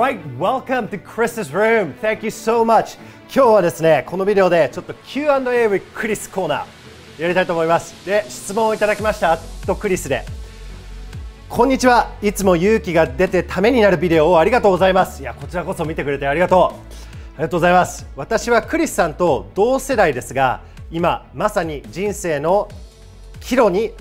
right, welcome to Chris's room. Thank you so much. 今日はですね、このビデオでちょっと Q&A with Chris コーナーやりたいと思います。で、質問をいただきましたアットクリスで。こんにちは。いつも勇気が出てためになるビデオをありがとうございます。いや、こちらこそ見てくれてありがとう。ありがとうございます。私はクリスさんと同世代ですが、今まさに人生の岐路に立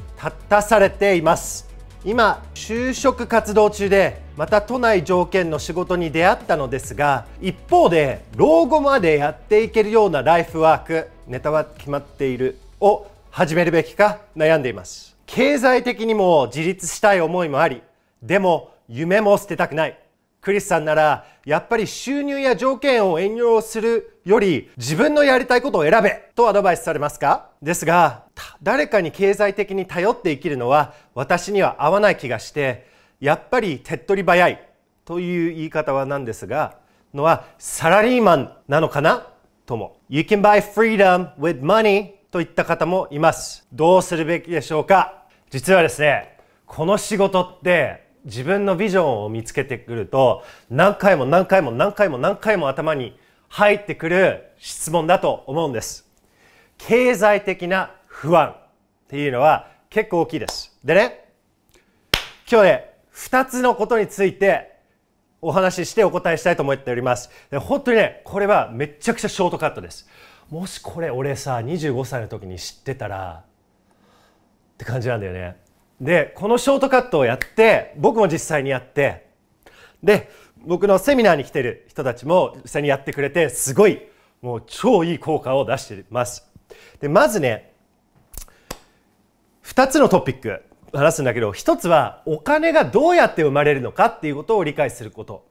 たされています。今就職活動中でまた都内条件の仕事に出会ったのですが一方で老後までやっていけるようなライフワークネタは決まっているを始めるべきか悩んでいます経済的にも自立したい思いもありでも夢も捨てたくないクリスさんならやっぱり収入や条件を遠慮するより自分のやりたいことを選べとアドバイスされますかですが誰かに経済的に頼って生きるのは私には合わない気がしてやっぱり手っ取り早いという言い方はなんですがのはサラリーマンなのかなとも You can buy freedom with money といった方もいますどうするべきでしょうか実はですねこの仕事って自分のビジョンを見つけてくると何回も何回も何回も何回も頭に入ってくる質問だと思うんです。経済的な不安っていうのは結構大きいです。でね、今日ね、2つのことについてお話ししてお答えしたいと思っております。で本当にね、これはめちゃくちゃショートカットです。もしこれ俺さ、25歳の時に知ってたらって感じなんだよね。で、このショートカットをやって、僕も実際にやって、で、僕のセミナーに来てる人たちも実際にやってくれて、すごい、もう超いい効果を出しています。で、まずね、2つのトピック話すんだけど、1つはお金がどうやって生まれるのかっていうことを理解すること。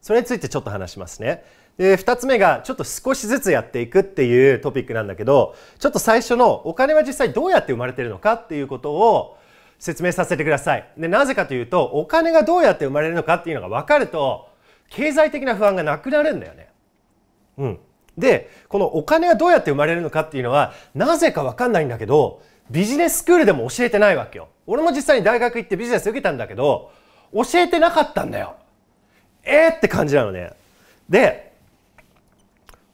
それについてちょっと話しますね。で、2つ目がちょっと少しずつやっていくっていうトピックなんだけど、ちょっと最初のお金は実際どうやって生まれてるのかっていうことを説明させてください。で、なぜかというと、お金がどうやって生まれるのかっていうのが分かると、経済的な不安がなくなるんだよね。うん。で、このお金がどうやって生まれるのかっていうのは、なぜか分かんないんだけど、ビジネススクールでも教えてないわけよ。俺も実際に大学行ってビジネス受けたんだけど、教えてなかったんだよ。えー、って感じなのね。で、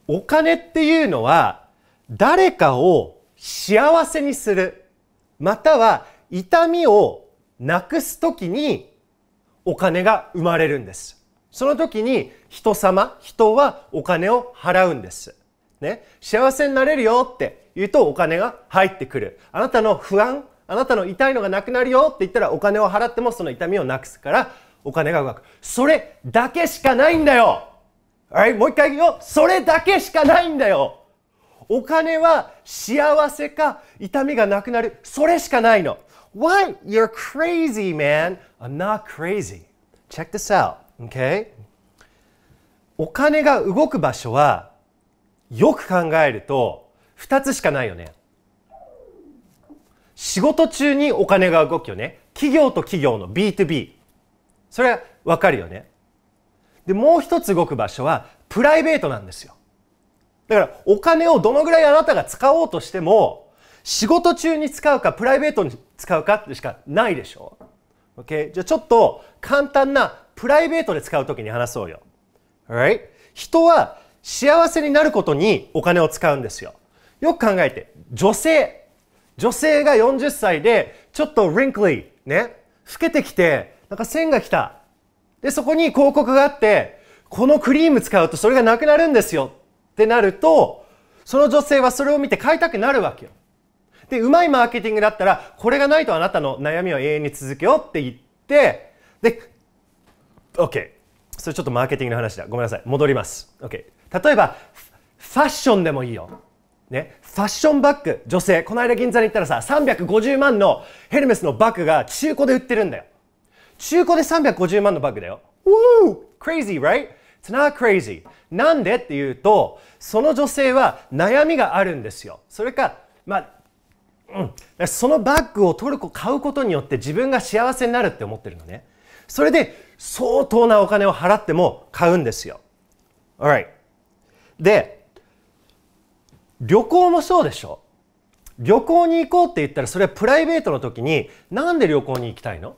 お金っていうのは、誰かを幸せにする、または痛みをなくす時にお金が生まれるんですその時に人様人はお金を払うんですね幸せになれるよって言うとお金が入ってくるあなたの不安あなたの痛いのがなくなるよって言ったらお金を払ってもその痛みをなくすからお金が動くそれだけしかないんだよはいもう一回言うよそれだけしかないんだよお金は幸せか痛みがなくなるそれしかないの What? You're crazy, man. I'm not crazy. Check this out, okay? お金が動く場所はよく考えると二つしかないよね。仕事中にお金が動くよね。企業と企業の B2B。それはわかるよね。で、もう一つ動く場所はプライベートなんですよ。だからお金をどのぐらいあなたが使おうとしても仕事中に使うかプライベート使うかってしかないでしょ OK じゃあちょっと簡単なプライベートで使うときに話そうよ Alright 人は幸せになることにお金を使うんですよよく考えて女性女性が40歳でちょっとリンクリーね老けてきてなんか線が来たでそこに広告があってこのクリーム使うとそれがなくなるんですよってなるとその女性はそれを見て買いたくなるわけよで、うまいマーケティングだったら、これがないとあなたの悩みは永遠に続けようって言って、で、OK。それちょっとマーケティングの話だ。ごめんなさい。戻ります。OK。例えば、ファッションでもいいよ。ね、ファッションバッグ、女性、この間銀座に行ったらさ、350万のヘルメスのバッグが中古で売ってるんだよ。中古で350万のバッグだよ。Woo! Crazy, right? It's not crazy. なんでっていうと、その女性は悩みがあるんですよ。それか、まあ、うん、そのバッグをトルコ買うことによって自分が幸せになるって思ってるのねそれで相当なお金を払っても買うんですよ Alright で旅行もそうでしょ旅行に行こうって言ったらそれはプライベートの時になんで旅行に行きたいの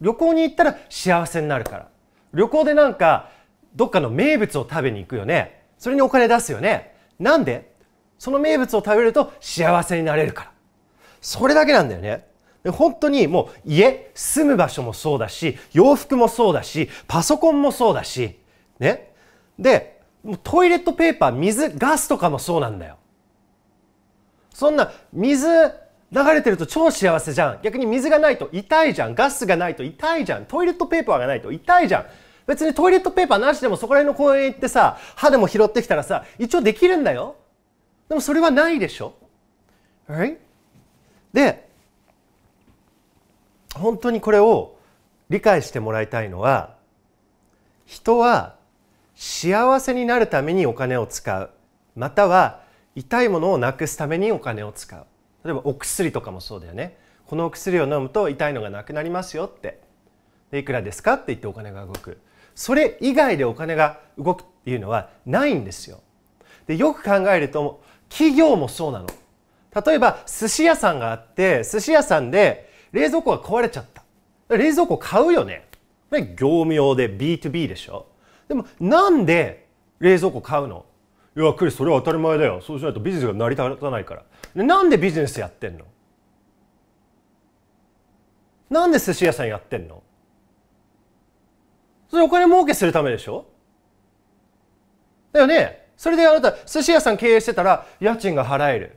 旅行に行ったら幸せになるから旅行でなんかどっかの名物を食べに行くよねそれにお金出すよねなんでその名物を食べると幸せになれるからそれだけなんだよね。本当にもう家、住む場所もそうだし、洋服もそうだし、パソコンもそうだし、ね。で、トイレットペーパー、水、ガスとかもそうなんだよ。そんな、水、流れてると超幸せじゃん。逆に水がないと痛いじゃん。ガスがないと痛いじゃん。トイレットペーパーがないと痛いじゃん。別にトイレットペーパーなしでもそこら辺の公園行ってさ、歯でも拾ってきたらさ、一応できるんだよ。でもそれはないでしょ ?Right? で本当にこれを理解してもらいたいのは人は幸せになるためにお金を使うまたは痛いものをなくすためにお金を使う例えばお薬とかもそうだよねこのお薬を飲むと痛いのがなくなりますよってでいくらですかって言ってお金が動くそれ以外でお金が動くっていうのはないんですよでよく考えると企業もそうなの例えば寿司屋さんがあって寿司屋さんで冷蔵庫が壊れちゃった冷蔵庫買うよね業務用で B2B でしょでもなんで冷蔵庫買うのいやクリスそれは当たり前だよそうしないとビジネスが成り立たないからなんでビジネスやってんのなんで寿司屋さんやってんのそれお金儲けするためでしょだよねそれであなた寿司屋さん経営してたら家賃が払える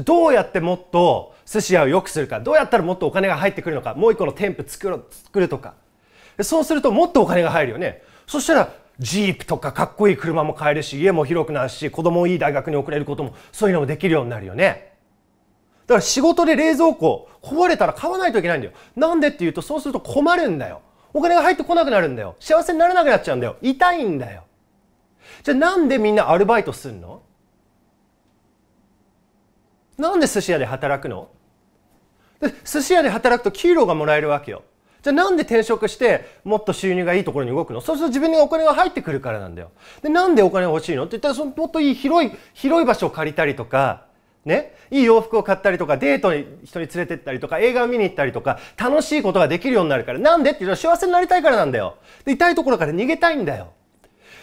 どうやってもっと寿司屋を良くするかどうやったらもっとお金が入ってくるのかもう一個の店舗作る作るとかそうするともっとお金が入るよねそしたらジープとかかっこいい車も買えるし家も広くなるし子供をいい大学に送れることもそういうのもできるようになるよねだから仕事で冷蔵庫壊れたら買わないといけないんだよなんでっていうとそうすると困るんだよお金が入ってこなくなるんだよ幸せにならなくなっちゃうんだよ痛いんだよじゃあなんでみんなアルバイトすんのなんで寿司屋で働くの寿司屋で働くと給料がもらえるわけよ。じゃあなんで転職してもっと収入がいいところに動くのそうすると自分にお金が入ってくるからなんだよ。で、なんでお金が欲しいのって言ったらそのもっといい広い、広い場所を借りたりとか、ね、いい洋服を買ったりとか、デートに人に連れてったりとか、映画を見に行ったりとか、楽しいことができるようになるから、なんでって言うのは幸せになりたいからなんだよ。で、痛いところから逃げたいんだよ。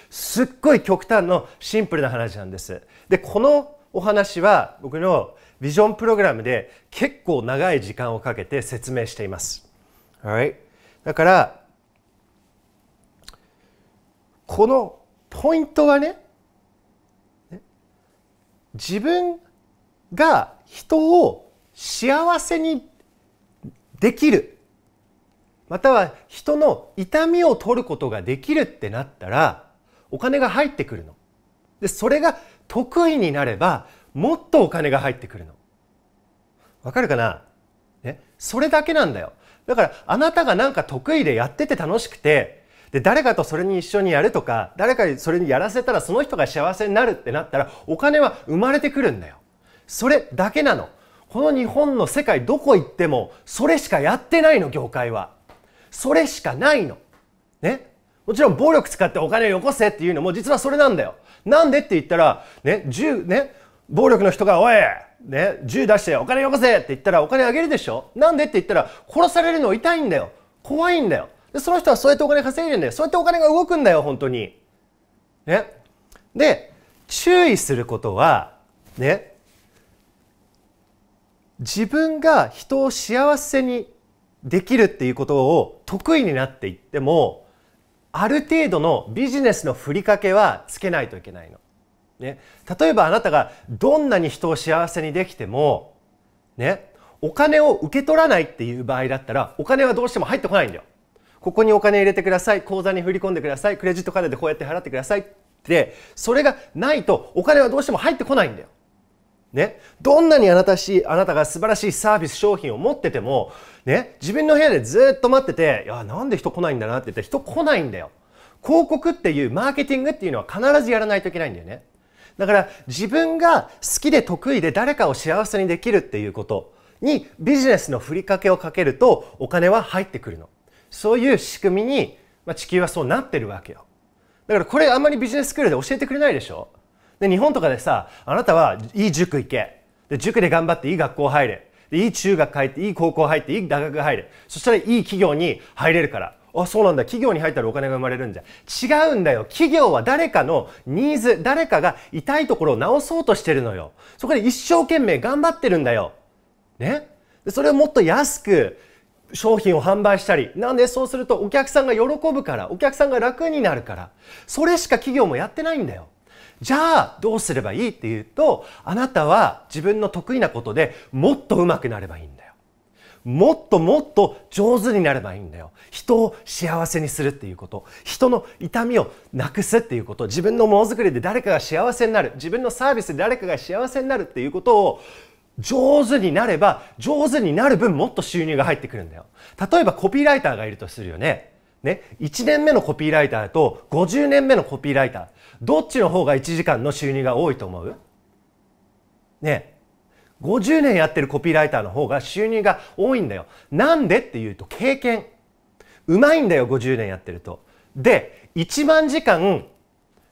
すっごい極端のシンプルな話なんです。で、このお話は僕のビジョンプログラムで結構長い時間をかけて説明しています。Alright? だから、このポイントはね、自分が人を幸せにできるまたは人の痛みを取ることができるってなったらお金が入ってくるの。でそれが得意になればもっとお金が入ってくるのわかるかな、ね、それだけなんだよだからあなたがなんか得意でやってて楽しくてで誰かとそれに一緒にやるとか誰かにそれにやらせたらその人が幸せになるってなったらお金は生まれてくるんだよそれだけなのこの日本の世界どこ行ってもそれしかやってないの業界はそれしかないのねもちろん暴力使ってお金をよこせっていうのも実はそれなんだよなんでって言ったらね1ね暴力の人が「おいね、銃出してお金よこせ!」って言ったらお金あげるでしょなんでって言ったら殺されるの痛いんだよ怖いんだよでその人はそうやってお金稼いでんだよそうやってお金が動くんだよ本当にねで注意することはね自分が人を幸せにできるっていうことを得意になっていってもある程度のビジネスのふりかけはつけないといけないの。ね、例えばあなたがどんなに人を幸せにできても、ね、お金を受け取らないっていう場合だったらお金はどうしても入ってこないんだよ。ここにお金入れてください口座に振り込んでくださいクレジットカードでこうやって払ってくださいってそれがないとお金はどうしても入ってこないんだよ。ね、どんなにあなたしあなたが素晴らしいサービス商品を持ってても、ね、自分の部屋でずっと待ってて「いやなんで人来ないんだな」って言ったら人来ないんだよ。広告っていうマーケティングっていうのは必ずやらないといけないんだよね。だから自分が好きで得意で誰かを幸せにできるっていうことにビジネスのふりかけをかけるとお金は入ってくるの。そういう仕組みに、まあ、地球はそうなってるわけよ。だからこれあんまりビジネススクールで教えてくれないでしょで、日本とかでさ、あなたはいい塾行け。で、塾で頑張っていい学校入れ。で、いい中学入って、いい高校入って、いい大学入れ。そしたらいい企業に入れるから。あそうなんだ企業に入ったらお金が生まれるんじゃ違うんだよ企業は誰かのニーズ誰かが痛いところを直そうとしてるのよそこで一生懸命頑張ってるんだよねそれをもっと安く商品を販売したりなんでそうするとお客さんが喜ぶからお客さんが楽になるからそれしか企業もやってないんだよじゃあどうすればいいっていうとあなたは自分の得意なことでもっと上手くなればいいんだもっともっと上手になればいいんだよ人を幸せにするっていうこと人の痛みをなくすっていうこと自分のものづくりで誰かが幸せになる自分のサービスで誰かが幸せになるっていうことを上手になれば上手になる分もっと収入が入ってくるんだよ例えばコピーライターがいるとするよねね、1年目のコピーライターと50年目のコピーライターどっちの方が1時間の収入が多いと思うね50年やってるコピーライターの方が収入が多いんだよ。なんでっていうと経験。うまいんだよ、50年やってると。で、1万時間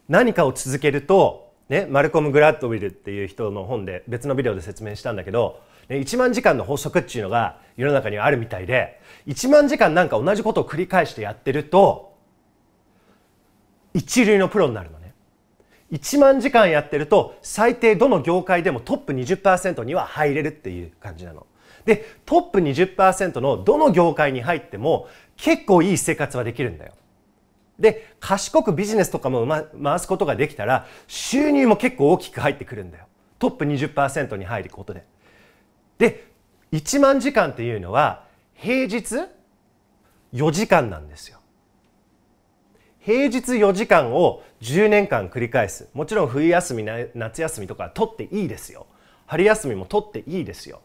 何かを続けると、ね、マルコム・グラッドウィルっていう人の本で別のビデオで説明したんだけど、ね、1万時間の法則っていうのが世の中にはあるみたいで、1万時間なんか同じことを繰り返してやってると、一流のプロになるの。1万時間やってると最低どの業界でもトップ20%には入れるっていう感じなの。でトップ20%のどの業界に入っても結構いい生活はできるんだよ。で賢くビジネスとかも、ま、回すことができたら収入も結構大きく入ってくるんだよ。トップ20%に入ることで。で1万時間っていうのは平日4時間なんですよ。平日4時間を10年間繰り返すもちろん冬休み夏休みとか取っていいですよ春休みも取っていいですよ、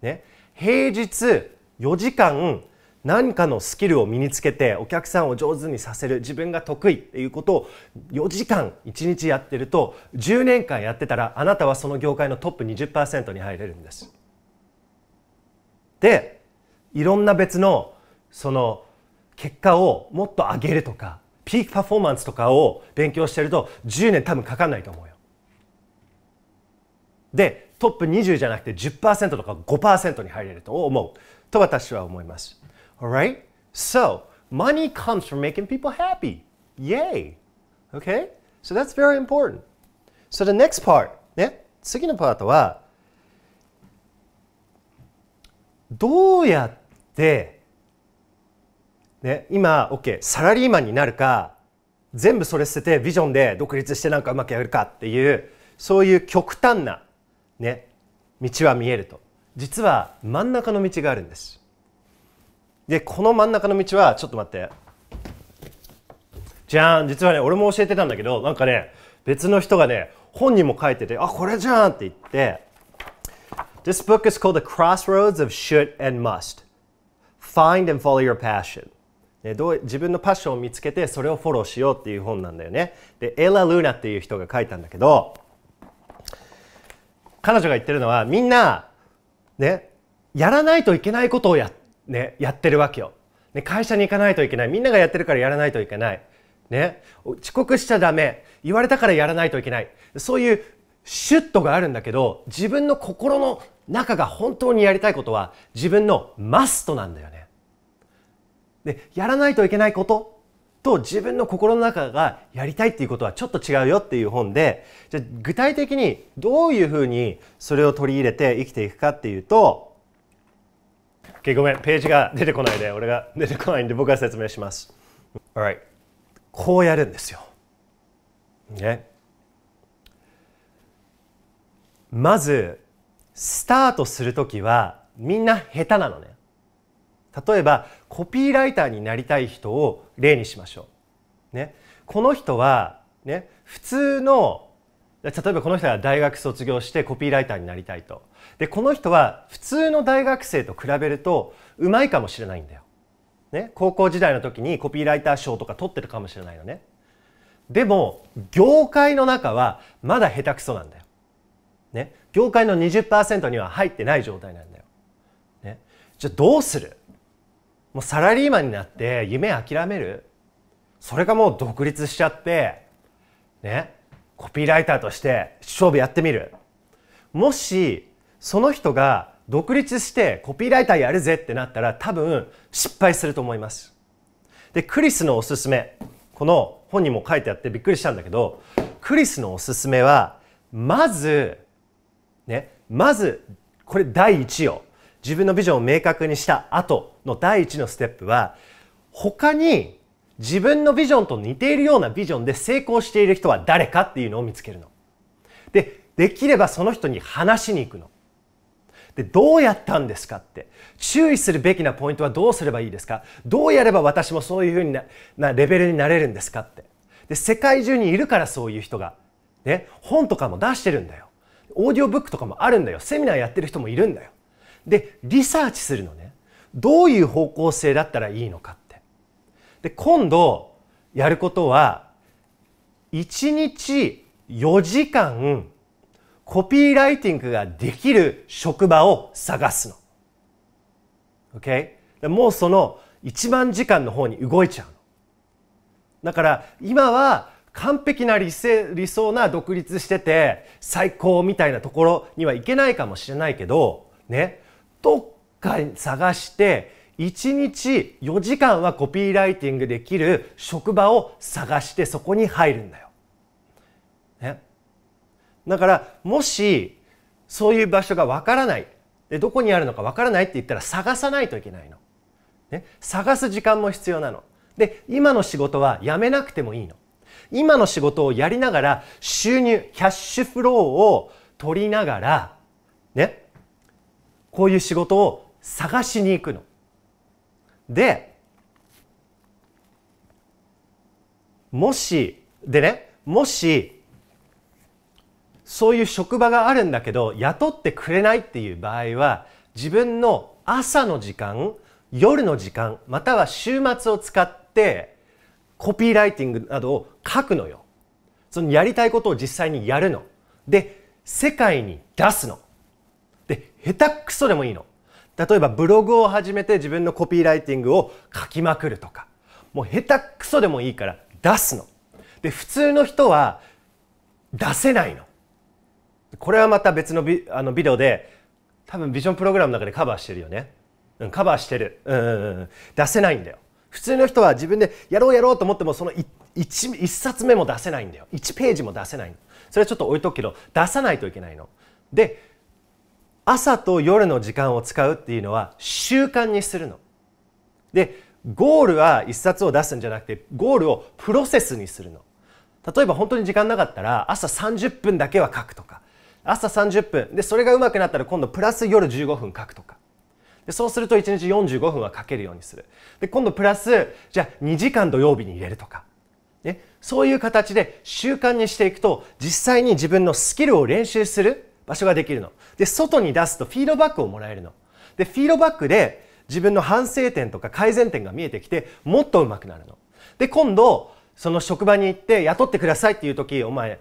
ね、平日4時間何かのスキルを身につけてお客さんを上手にさせる自分が得意っていうことを4時間1日やってると10年間やってたらあなたはその業界のトップ20%に入れるんです。でいろんな別のその結果をもっと上げるとかピークパフォーマンスとかを勉強してると10年多分かかんないと思うよ。でトップ20じゃなくて10%とか5%に入れると思うと私は思います。Alright? So, money comes from making people happy. Yay! Okay? So that's very important. So the next part, ね、次のパートはどうやってね、今、OK、サラリーマンになるか、全部それ捨ててビジョンで独立してなんかうまくやるかっていう、そういう極端な、ね、道は見えると。実は真ん中の道があるんです。で、この真ん中の道は、ちょっと待って。じゃん実はね、俺も教えてたんだけど、なんかね、別の人がね、本にも書いてて、あ、これじゃんって言って、This book is called The Crossroads of Should and Must. Find and follow your passion. どう自分のパッションを見つけてそれをフォローしようっていう本なんだよね。でエラ・ルーナっていう人が書いたんだけど彼女が言ってるのはみんなねやらないといけないことをや,、ね、やってるわけよ、ね。会社に行かないといけないみんながやってるからやらないといけない。ね、遅刻しちゃダメ言われたからやらないといけないそういうシュッとがあるんだけど自分の心の中が本当にやりたいことは自分のマストなんだよね。でやらないといけないことと自分の心の中がやりたいっていうことはちょっと違うよっていう本でじゃ具体的にどういうふうにそれを取り入れて生きていくかっていうと OK ごめんページが出てこないで俺が出てこないんで僕が説明します。Alright こうやるんですよ。ね。まずスタートする時はみんな下手なのね。例えばコピーライターになりたい人を例にしましょう。ね、この人は、ね、普通の例えばこの人は大学卒業してコピーライターになりたいとでこの人は普通の大学生と比べるとうまいかもしれないんだよ、ね、高校時代の時にコピーライター賞とか取ってるかもしれないのねでも業界の中はまだ下手くそなんだよ、ね、業界の20%には入ってない状態なんだよ、ね、じゃあどうするもうサラリーマンになって夢諦めるそれかもう独立しちゃってねコピーライターとして勝負やってみるもしその人が独立してコピーライターやるぜってなったら多分失敗すると思いますでクリスのおすすめこの本にも書いてあってびっくりしたんだけどクリスのおすすめはまずねまずこれ第一よ自分のビジョンを明確にした後の第一のステップは他に自分のビジョンと似ているようなビジョンで成功している人は誰かっていうのを見つけるの。で、できればその人に話しに行くの。で、どうやったんですかって。注意するべきなポイントはどうすればいいですかどうやれば私もそういうふうにななレベルになれるんですかって。で、世界中にいるからそういう人が。ね、本とかも出してるんだよ。オーディオブックとかもあるんだよ。セミナーやってる人もいるんだよ。でリサーチするのねどういう方向性だったらいいのかってで今度やることは1日4時間コピーライティングができる職場を探すの。OK? もうその1万時間の方に動いちゃうの。だから今は完璧な理理想な独立してて最高みたいなところにはいけないかもしれないけどねどっか探して1日4時間はコピーライティングできる職場を探してそこに入るんだよ。ね、だからもしそういう場所がわからないでどこにあるのかわからないって言ったら探さないといけないの。ね、探す時間も必要なの。で今の仕事はやめなくてもいいの。今の仕事をやりながら収入キャッシュフローを取りながらねこういう仕事を探しに行くの。でもしでねもしそういう職場があるんだけど雇ってくれないっていう場合は自分の朝の時間夜の時間または週末を使ってコピーライティングなどを書くのよ。そのやりたいことを実際にやるの。で世界に出すの。下手くそでもいいの例えばブログを始めて自分のコピーライティングを書きまくるとかもう下手くそでもいいから出すので普通の人は出せないのこれはまた別のビあのビデオで多分ビジョンプログラムの中でカバーしてるよね、うん、カバーしてる、うんうんうん、出せないんだよ普通の人は自分でやろうやろうと思ってもその 1, 一冊目も出せないんだよ1ページも出せないのそれはちょっと置いとくけど出さないといけないので朝と夜の時間を使うっていうのは習慣にするの。でゴールは一冊を出すんじゃなくてゴールをプロセスにするの。例えば本当に時間なかったら朝30分だけは書くとか朝30分でそれがうまくなったら今度プラス夜15分書くとかでそうすると1日45分は書けるようにするで今度プラスじゃあ2時間土曜日に入れるとか、ね、そういう形で習慣にしていくと実際に自分のスキルを練習する場所ができるの。で、外に出すとフィードバックをもらえるの。で、フィードバックで自分の反省点とか改善点が見えてきて、もっと上手くなるの。で、今度、その職場に行って雇ってくださいっていう時、お前、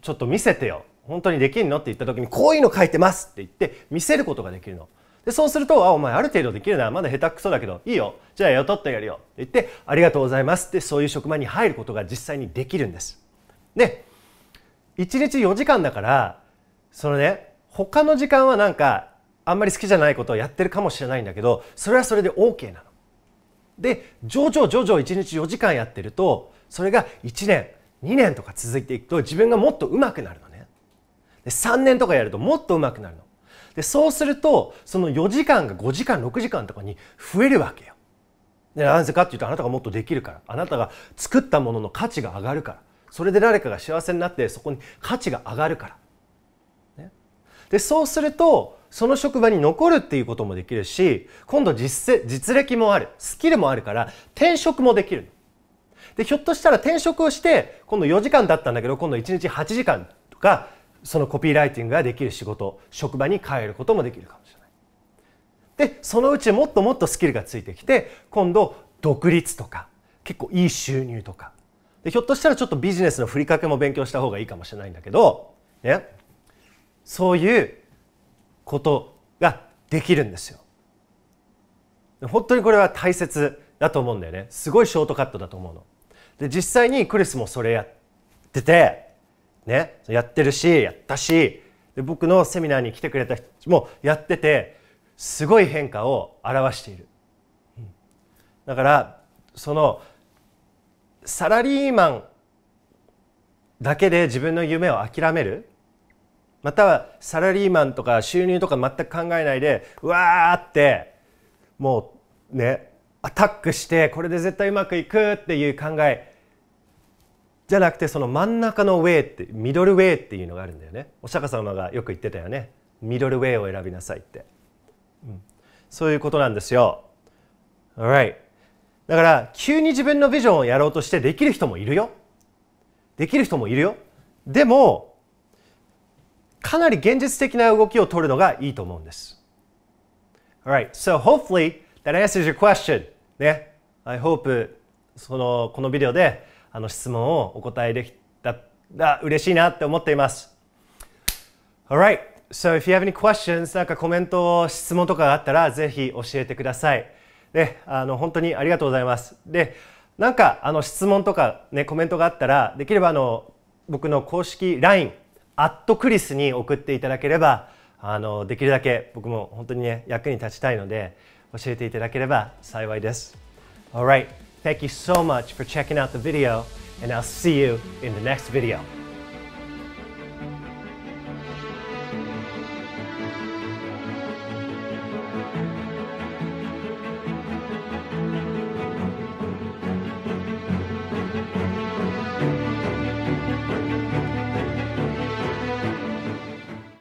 ちょっと見せてよ。本当にできるのって言った時に、こういうの書いてますって言って見せることができるの。で、そうすると、あ、お前ある程度できるな。まだ下手くそだけど、いいよ。じゃあ雇ってやるよ。って言って、ありがとうございますってそういう職場に入ることが実際にできるんです。で、1日4時間だから、そのね他の時間はなんかあんまり好きじゃないことをやってるかもしれないんだけどそれはそれで OK なの。で徐々徐々1日4時間やってるとそれが1年2年とか続いていくと自分がもっと上手くなるのね。で3年とかやるともっと上手くなるの。でそうするとその4時間が5時間6時間とかに増えるわけよ。でなぜかっていうとあなたがもっとできるからあなたが作ったものの価値が上がるからそれで誰かが幸せになってそこに価値が上がるからでそうするとその職場に残るっていうこともできるし今度実実歴もあるスキルもあるから転職もできるでひょっとしたら転職をして今度4時間だったんだけど今度1日8時間とかそのコピーライティングができる仕事職場に変えることもできるかもしれないでそのうちもっともっとスキルがついてきて今度独立とか結構いい収入とかでひょっとしたらちょっとビジネスのふりかけも勉強した方がいいかもしれないんだけどねそういうことができるんですよ。本当にこれは大切だと思うんだよね。すごいショートカットだと思うの。で、実際にクリスもそれやってて、ね、やってるし、やったし、で僕のセミナーに来てくれた人もやってて、すごい変化を表している。だから、その、サラリーマンだけで自分の夢を諦めるまたはサラリーマンとか収入とか全く考えないでうわーってもうねアタックしてこれで絶対うまくいくっていう考えじゃなくてその真ん中のウェイってミドルウェイっていうのがあるんだよねお釈迦様がよく言ってたよねミドルウェイを選びなさいって、うん、そういうことなんですよ Alright だから急に自分のビジョンをやろうとしてできる人もいるよできる人もいるよでもかなり現実的な動きを取るのがいいと思うんです。Alright, so hopefully that answers your question. ね。I hope そのこのビデオであの質問をお答えできたら嬉しいなって思っています。Alright, so if you have any questions, なんかコメント、質問とかがあったらぜひ教えてください。で、あの本当にありがとうございます。で、なんかあの質問とかね、コメントがあったら、できればあの僕の公式 LINE アットクリスに送っていただければあのできるだけ僕も本当にね役に立ちたいので教えていただければ幸いです。Alright, thank you so much for checking out the video and I'll see you in the next video.